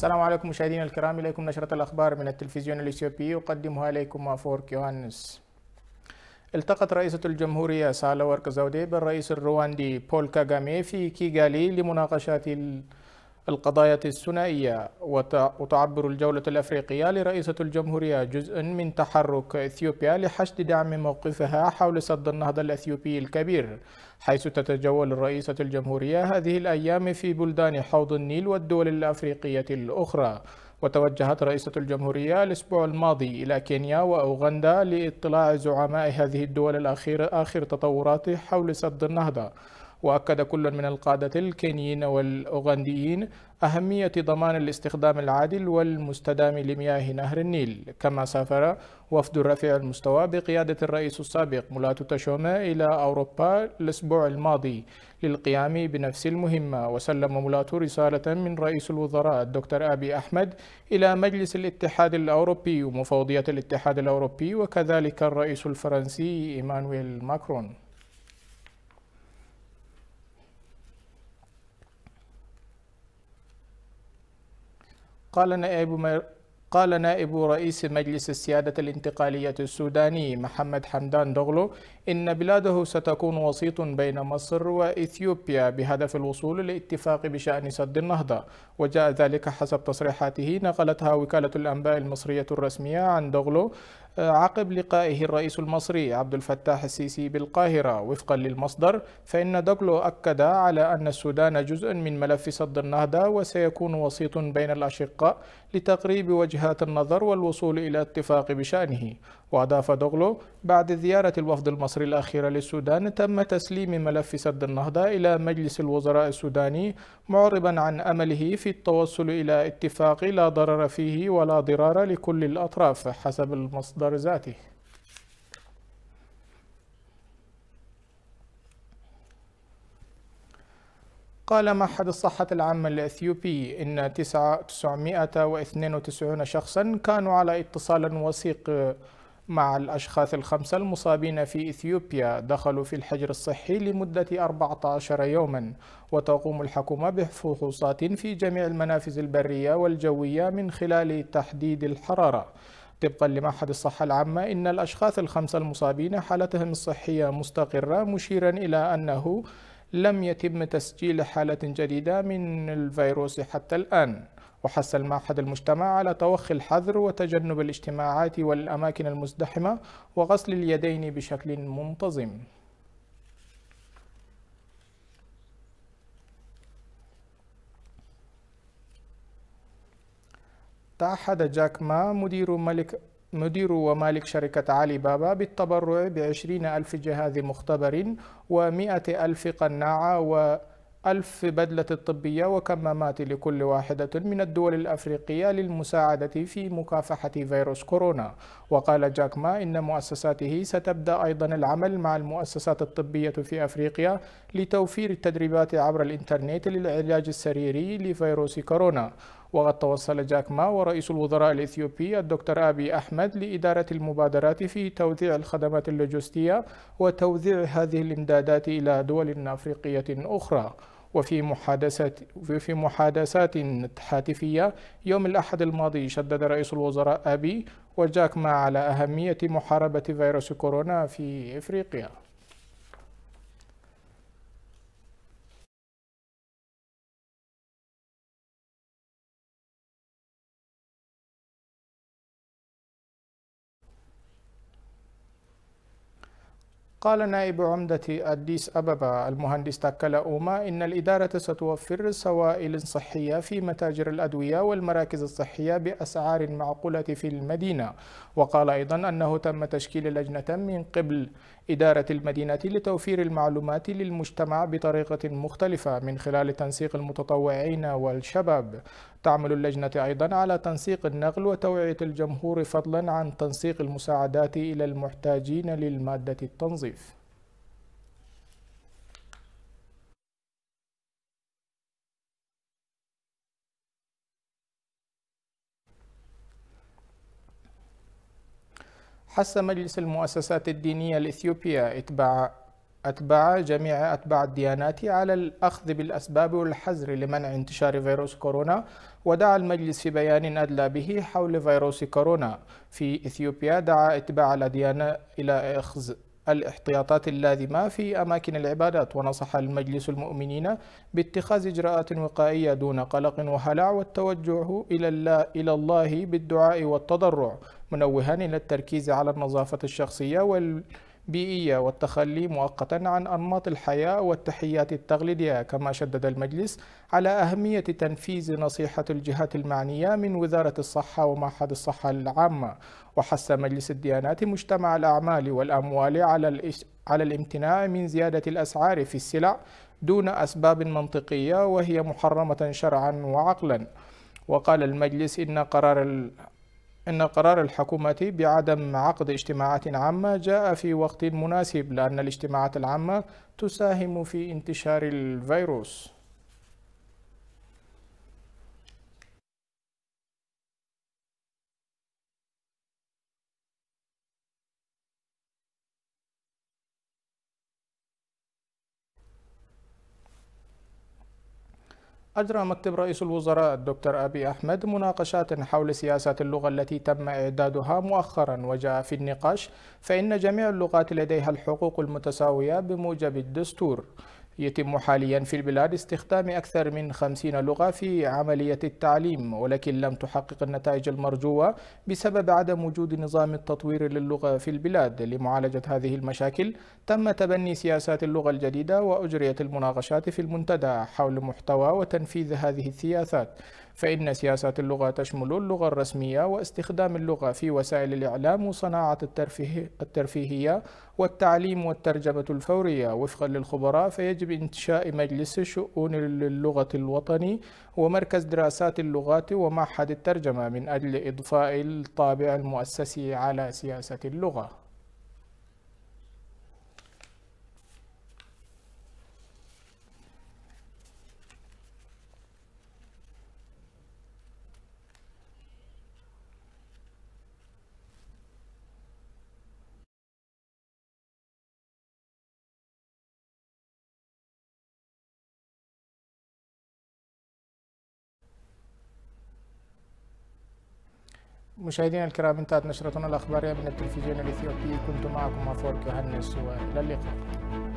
السلام عليكم مشاهدينا الكرام إليكم نشرة الأخبار من التلفزيون الإثيوبي يقدمها إليكم وافورك يوهانس التقت رئيسة الجمهورية سالا ورك زودي بالرئيس الرواندي بول كاغامي في كيغالي لمناقشة القضايا الثنائية وتعبر الجولة الأفريقية لرئيسة الجمهورية جزء من تحرك إثيوبيا لحشد دعم موقفها حول سد النهضة الأثيوبي الكبير حيث تتجول رئيسة الجمهورية هذه الأيام في بلدان حوض النيل والدول الأفريقية الأخرى وتوجهت رئيسة الجمهورية الأسبوع الماضي إلى كينيا وأوغندا لاطلاع زعماء هذه الدول الأخير آخر تطورات حول سد النهضة وأكد كل من القادة الكينيين والأوغنديين أهمية ضمان الاستخدام العادل والمستدام لمياه نهر النيل كما سافر وفد رفيع المستوى بقيادة الرئيس السابق مولاتو تشوما إلى أوروبا الأسبوع الماضي للقيام بنفس المهمة وسلم مولاتو رسالة من رئيس الوزراء الدكتور أبي أحمد إلى مجلس الاتحاد الأوروبي ومفوضية الاتحاد الأوروبي وكذلك الرئيس الفرنسي إيمانويل ماكرون قال نائب قال نائب رئيس مجلس السيادة الانتقالية السوداني محمد حمدان دغلو إن بلاده ستكون وسيط بين مصر وإثيوبيا بهدف الوصول لاتفاق بشأن سد النهضة وجاء ذلك حسب تصريحاته نقلتها وكالة الأنباء المصرية الرسمية عن دغلو عقب لقائه الرئيس المصري عبد الفتاح السيسي بالقاهرة وفقا للمصدر فإن دوغلو أكد على أن السودان جزء من ملف سد النهضة وسيكون وسيط بين الأشقاء لتقريب وجهات النظر والوصول إلى اتفاق بشأنه وأضاف دوغلو بعد زيارة الوفد المصري الأخيرة للسودان تم تسليم ملف سد النهضة إلى مجلس الوزراء السوداني معربا عن أمله في التوصل إلى اتفاق لا ضرر فيه ولا ضرار لكل الأطراف حسب المصدر المصدر ذاته قال معهد الصحة العامة الأثيوبي إن 992 شخصا كانوا على اتصال وثيق مع الأشخاص الخمسة المصابين في إثيوبيا دخلوا في الحجر الصحي لمدة 14 يوما وتقوم الحكومة بفحوصات في جميع المنافذ البرية والجوية من خلال تحديد الحرارة طبقا لمعهد الصحة العامة إن الأشخاص الخمسة المصابين حالتهم الصحية مستقرة مشيرا إلى أنه لم يتم تسجيل حالة جديدة من الفيروس حتى الآن وحث المعهد المجتمع على توخي الحذر وتجنب الاجتماعات والأماكن المزدحمة وغسل اليدين بشكل منتظم تعهد جاك ما مدير ملك مدير ومالك شركة علي بابا بالتبرع بعشرين ألف جهاز مختبر و ألف قناعة و ألف بدلة طبية وكمامات لكل واحدة من الدول الأفريقية للمساعدة في مكافحة فيروس كورونا وقال جاك ما إن مؤسساته ستبدأ أيضا العمل مع المؤسسات الطبية في أفريقيا لتوفير التدريبات عبر الإنترنت للعلاج السريري لفيروس كورونا وقد توصل جاك ما ورئيس الوزراء الإثيوبي الدكتور أبي أحمد لإدارة المبادرات في توزيع الخدمات اللوجستية وتوزيع هذه الإمدادات إلى دول أفريقية أخرى وفي محادثات وفي محادثات هاتفية يوم الأحد الماضي شدد رئيس الوزراء أبي وجاك ما على أهمية محاربة فيروس كورونا في إفريقيا قال نائب عمدة أديس أبابا المهندس تاكلا أوما إن الإدارة ستوفر سوائل صحية في متاجر الأدوية والمراكز الصحية بأسعار معقولة في المدينة وقال أيضا أنه تم تشكيل لجنة من قبل إدارة المدينة لتوفير المعلومات للمجتمع بطريقة مختلفة من خلال تنسيق المتطوعين والشباب تعمل اللجنة أيضا على تنسيق النقل وتوعية الجمهور فضلا عن تنسيق المساعدات إلى المحتاجين للمادة التنظيف حث مجلس المؤسسات الدينية الإثيوبية إتباع أتباع جميع أتباع الديانات على الأخذ بالأسباب والحذر لمنع انتشار فيروس كورونا ودعا المجلس في بيان أدلى به حول فيروس كورونا في إثيوبيا دعا أتباع الأديان إلى أخذ الاحتياطات اللازمة في أماكن العبادات ونصح المجلس المؤمنين باتخاذ إجراءات وقائية دون قلق وهلع والتوجه إلى الله, إلى الله بالدعاء والتضرع منوها إلى التركيز على النظافة الشخصية وال بيئية والتخلي مؤقتا عن أنماط الحياة والتحيات التقليدية كما شدد المجلس على أهمية تنفيذ نصيحة الجهات المعنية من وزارة الصحة ومعهد الصحة العامة وحث مجلس الديانات مجتمع الأعمال والأموال على على الامتناع من زيادة الأسعار في السلع دون أسباب منطقية وهي محرمة شرعا وعقلا وقال المجلس إن قرار إن قرار الحكومة بعدم عقد اجتماعات عامة جاء في وقت مناسب لأن الاجتماعات العامة تساهم في انتشار الفيروس أجرى مكتب رئيس الوزراء الدكتور أبي أحمد مناقشات حول سياسة اللغة التي تم إعدادها مؤخرا وجاء في النقاش فإن جميع اللغات لديها الحقوق المتساوية بموجب الدستور يتم حاليا في البلاد استخدام أكثر من 50 لغة في عملية التعليم ولكن لم تحقق النتائج المرجوة بسبب عدم وجود نظام التطوير للغة في البلاد لمعالجة هذه المشاكل تم تبني سياسات اللغة الجديدة وأجريت المناقشات في المنتدى حول محتوى وتنفيذ هذه السياسات فإن سياسات اللغة تشمل اللغة الرسمية واستخدام اللغة في وسائل الإعلام وصناعة الترفيه الترفيهية والتعليم والترجمة الفورية وفقا للخبراء فيجب إنشاء مجلس شؤون اللغة الوطني ومركز دراسات اللغات ومعهد الترجمة من أجل إضفاء الطابع المؤسسي على سياسة اللغة مشاهدينا الكرام انتهت نشرتنا الأخبارية من التلفزيون الإثيوبي كنت معكم أفورك يوهنس وإلى اللقاء